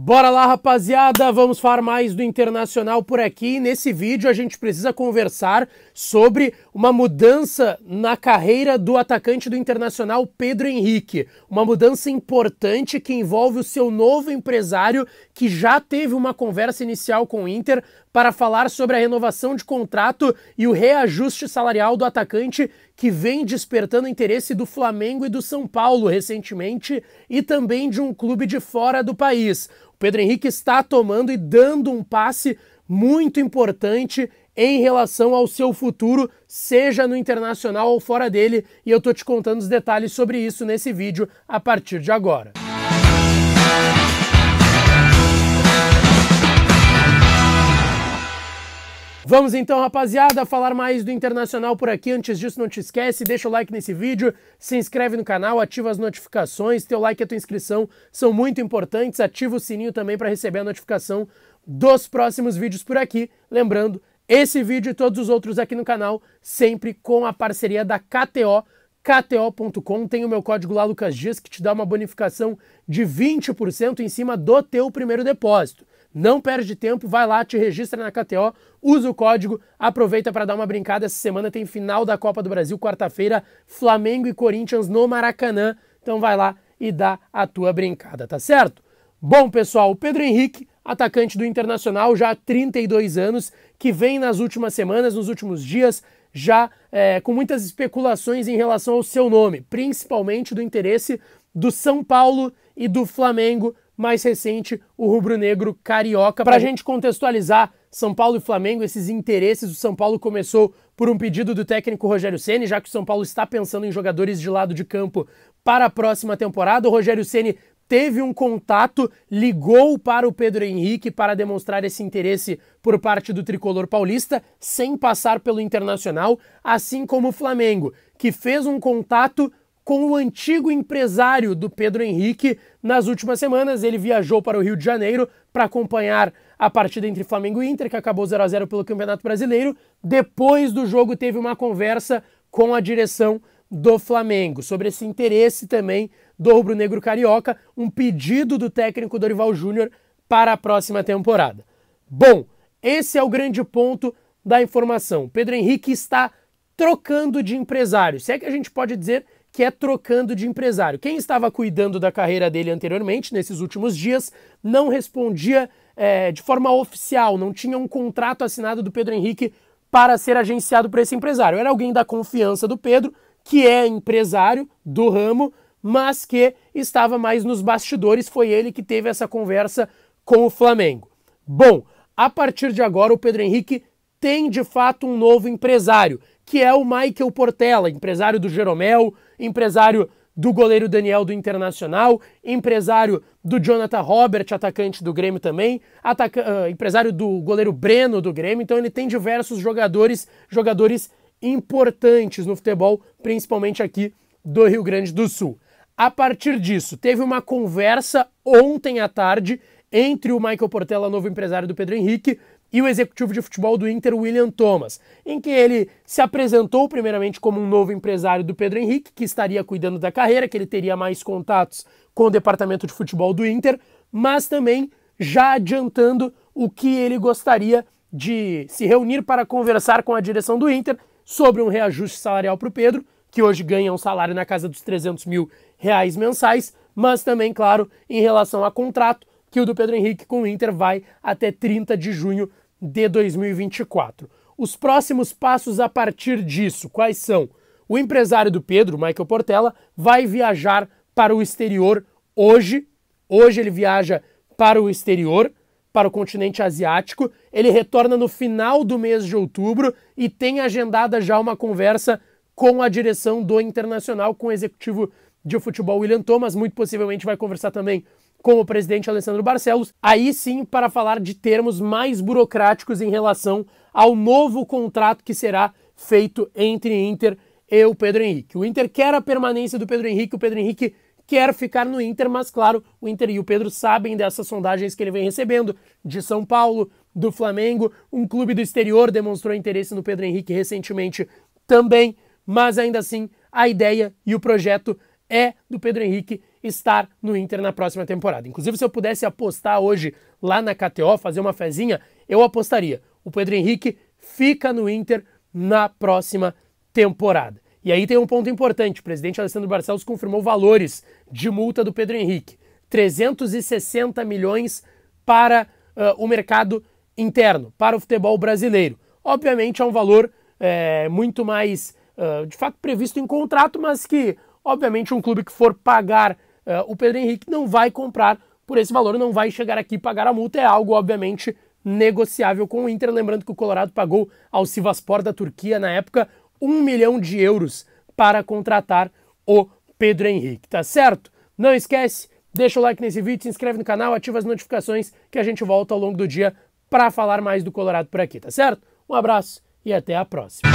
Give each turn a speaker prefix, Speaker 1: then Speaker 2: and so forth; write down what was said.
Speaker 1: Bora lá, rapaziada! Vamos falar mais do Internacional por aqui. Nesse vídeo a gente precisa conversar sobre uma mudança na carreira do atacante do Internacional Pedro Henrique. Uma mudança importante que envolve o seu novo empresário, que já teve uma conversa inicial com o Inter para falar sobre a renovação de contrato e o reajuste salarial do atacante que vem despertando interesse do Flamengo e do São Paulo recentemente e também de um clube de fora do país. Pedro Henrique está tomando e dando um passe muito importante em relação ao seu futuro, seja no internacional ou fora dele, e eu tô te contando os detalhes sobre isso nesse vídeo a partir de agora. Vamos então, rapaziada, falar mais do Internacional por aqui. Antes disso, não te esquece, deixa o like nesse vídeo, se inscreve no canal, ativa as notificações, teu like e tua inscrição são muito importantes. Ativa o sininho também para receber a notificação dos próximos vídeos por aqui. Lembrando, esse vídeo e todos os outros aqui no canal, sempre com a parceria da KTO, kto.com, tem o meu código lá, Lucas Dias, que te dá uma bonificação de 20% em cima do teu primeiro depósito. Não perde tempo, vai lá, te registra na KTO, usa o código, aproveita para dar uma brincada. Essa semana tem final da Copa do Brasil, quarta-feira, Flamengo e Corinthians no Maracanã. Então vai lá e dá a tua brincada, tá certo? Bom, pessoal, o Pedro Henrique, atacante do Internacional, já há 32 anos, que vem nas últimas semanas, nos últimos dias, já é, com muitas especulações em relação ao seu nome, principalmente do interesse do São Paulo e do Flamengo mais recente, o rubro-negro carioca. Para a gente contextualizar São Paulo e Flamengo, esses interesses, o São Paulo começou por um pedido do técnico Rogério Ceni, já que o São Paulo está pensando em jogadores de lado de campo para a próxima temporada. O Rogério Ceni teve um contato, ligou para o Pedro Henrique para demonstrar esse interesse por parte do tricolor paulista, sem passar pelo Internacional, assim como o Flamengo, que fez um contato com o antigo empresário do Pedro Henrique. Nas últimas semanas, ele viajou para o Rio de Janeiro para acompanhar a partida entre Flamengo e Inter, que acabou 0 a 0 pelo Campeonato Brasileiro. Depois do jogo, teve uma conversa com a direção do Flamengo sobre esse interesse também do rubro-negro carioca, um pedido do técnico Dorival Júnior para a próxima temporada. Bom, esse é o grande ponto da informação. Pedro Henrique está trocando de empresário. Se é que a gente pode dizer que é trocando de empresário. Quem estava cuidando da carreira dele anteriormente, nesses últimos dias, não respondia é, de forma oficial, não tinha um contrato assinado do Pedro Henrique para ser agenciado por esse empresário. Era alguém da confiança do Pedro, que é empresário do ramo, mas que estava mais nos bastidores. Foi ele que teve essa conversa com o Flamengo. Bom, a partir de agora, o Pedro Henrique tem de fato um novo empresário, que é o Michael Portela, empresário do Jeromel, empresário do goleiro Daniel do Internacional, empresário do Jonathan Robert, atacante do Grêmio também, uh, empresário do goleiro Breno do Grêmio. Então ele tem diversos jogadores, jogadores importantes no futebol, principalmente aqui do Rio Grande do Sul. A partir disso, teve uma conversa ontem à tarde entre o Michael Portela, novo empresário do Pedro Henrique, e o executivo de futebol do Inter, William Thomas, em que ele se apresentou primeiramente como um novo empresário do Pedro Henrique, que estaria cuidando da carreira, que ele teria mais contatos com o departamento de futebol do Inter, mas também já adiantando o que ele gostaria de se reunir para conversar com a direção do Inter sobre um reajuste salarial para o Pedro, que hoje ganha um salário na casa dos 300 mil reais mensais, mas também, claro, em relação a contrato, que o do Pedro Henrique com o Inter vai até 30 de junho de 2024. Os próximos passos a partir disso, quais são? O empresário do Pedro, Michael Portela, vai viajar para o exterior hoje. Hoje ele viaja para o exterior, para o continente asiático. Ele retorna no final do mês de outubro e tem agendada já uma conversa com a direção do Internacional, com o executivo de futebol William Thomas. Muito possivelmente vai conversar também com o presidente Alessandro Barcelos, aí sim para falar de termos mais burocráticos em relação ao novo contrato que será feito entre Inter e o Pedro Henrique. O Inter quer a permanência do Pedro Henrique, o Pedro Henrique quer ficar no Inter, mas claro, o Inter e o Pedro sabem dessas sondagens que ele vem recebendo de São Paulo, do Flamengo, um clube do exterior demonstrou interesse no Pedro Henrique recentemente também, mas ainda assim a ideia e o projeto é do Pedro Henrique estar no Inter na próxima temporada. Inclusive, se eu pudesse apostar hoje lá na KTO, fazer uma fezinha, eu apostaria. O Pedro Henrique fica no Inter na próxima temporada. E aí tem um ponto importante: o presidente Alessandro Barcelos confirmou valores de multa do Pedro Henrique: 360 milhões para uh, o mercado interno, para o futebol brasileiro. Obviamente é um valor é, muito mais, uh, de fato, previsto em contrato, mas que, obviamente, um clube que for pagar Uh, o Pedro Henrique não vai comprar por esse valor, não vai chegar aqui e pagar a multa. É algo, obviamente, negociável com o Inter. Lembrando que o Colorado pagou ao Sivaspor da Turquia, na época, um milhão de euros para contratar o Pedro Henrique, tá certo? Não esquece, deixa o like nesse vídeo, se inscreve no canal, ativa as notificações que a gente volta ao longo do dia para falar mais do Colorado por aqui, tá certo? Um abraço e até a próxima.